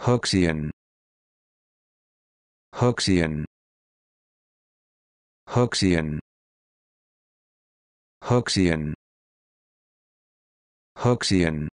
Hooksian Hooksian Hooksian Hooksian Hooksian